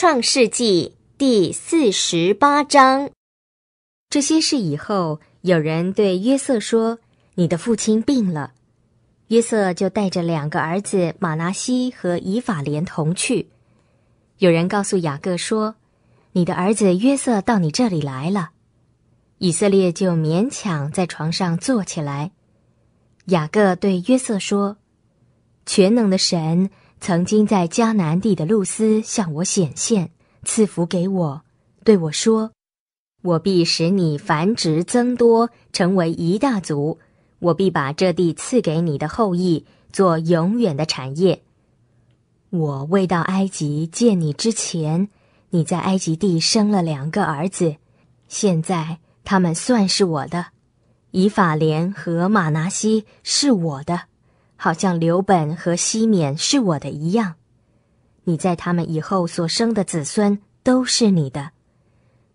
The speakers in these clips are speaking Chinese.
创世纪第四十八章：这些事以后，有人对约瑟说：“你的父亲病了。”约瑟就带着两个儿子马拿西和以法莲同去。有人告诉雅各说：“你的儿子约瑟到你这里来了。”以色列就勉强在床上坐起来。雅各对约瑟说：“全能的神。”曾经在迦南地的露丝向我显现，赐福给我，对我说：“我必使你繁殖增多，成为一大族。我必把这地赐给你的后裔，做永远的产业。我未到埃及见你之前，你在埃及地生了两个儿子，现在他们算是我的，以法莲和玛拿西是我的。”好像刘本和西缅是我的一样，你在他们以后所生的子孙都是你的。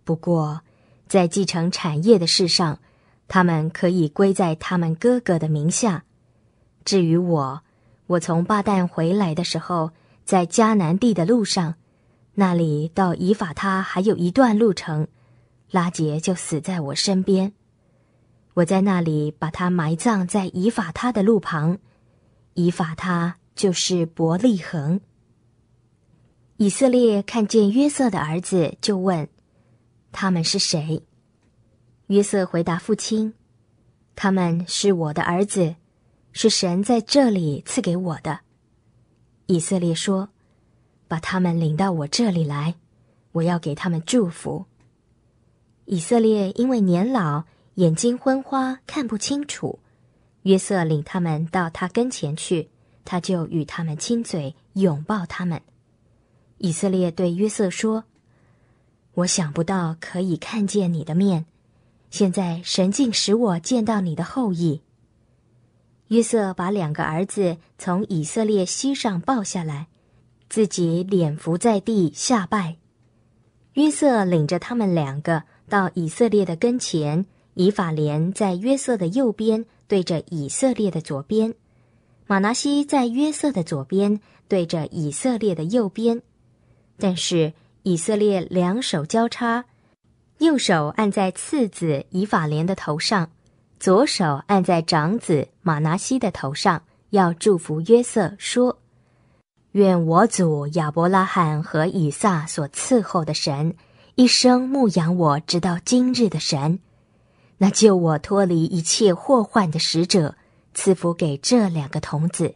不过，在继承产业的事上，他们可以归在他们哥哥的名下。至于我，我从巴旦回来的时候，在迦南地的路上，那里到以法他还有一段路程，拉杰就死在我身边。我在那里把他埋葬在以法他的路旁。以法他就是伯利恒。以色列看见约瑟的儿子，就问：“他们是谁？”约瑟回答父亲：“他们是我的儿子，是神在这里赐给我的。”以色列说：“把他们领到我这里来，我要给他们祝福。”以色列因为年老，眼睛昏花，看不清楚。约瑟领他们到他跟前去，他就与他们亲嘴、拥抱他们。以色列对约瑟说：“我想不到可以看见你的面，现在神竟使我见到你的后裔。”约瑟把两个儿子从以色列膝上抱下来，自己脸伏在地下拜。约瑟领着他们两个到以色列的跟前，以法莲在约瑟的右边。对着以色列的左边，马拿西在约瑟的左边；对着以色列的右边，但是以色列两手交叉，右手按在次子以法莲的头上，左手按在长子马拿西的头上，要祝福约瑟，说：“愿我祖亚伯拉罕和以撒所伺候的神，一生牧养我，直到今日的神。”那救我脱离一切祸患的使者，赐福给这两个童子。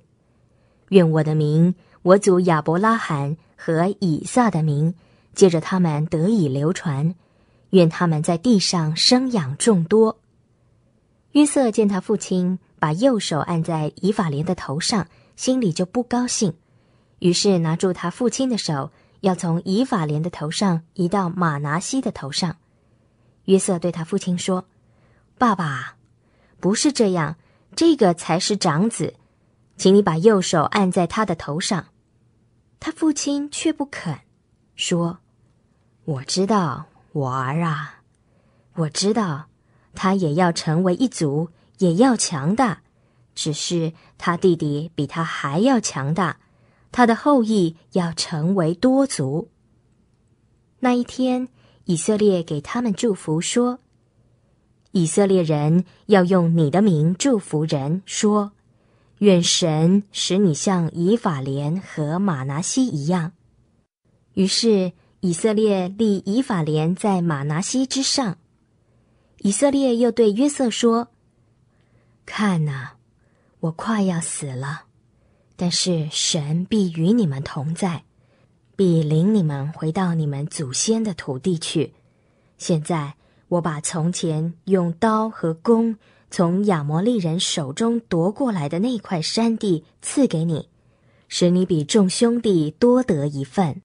愿我的名，我祖亚伯拉罕和以撒的名，借着他们得以流传。愿他们在地上生养众多。约瑟见他父亲把右手按在以法莲的头上，心里就不高兴，于是拿住他父亲的手，要从以法莲的头上移到马拿西的头上。约瑟对他父亲说。爸爸，不是这样，这个才是长子，请你把右手按在他的头上。他父亲却不肯，说：“我知道我儿啊，我知道他也要成为一族，也要强大，只是他弟弟比他还要强大，他的后裔要成为多族。”那一天，以色列给他们祝福说。以色列人要用你的名祝福人，说：“愿神使你像以法莲和玛拿西一样。”于是以色列立以法莲在玛拿西之上。以色列又对约瑟说：“看呐，我快要死了，但是神必与你们同在，必领你们回到你们祖先的土地去。现在。”我把从前用刀和弓从亚摩利人手中夺过来的那块山地赐给你，使你比众兄弟多得一份。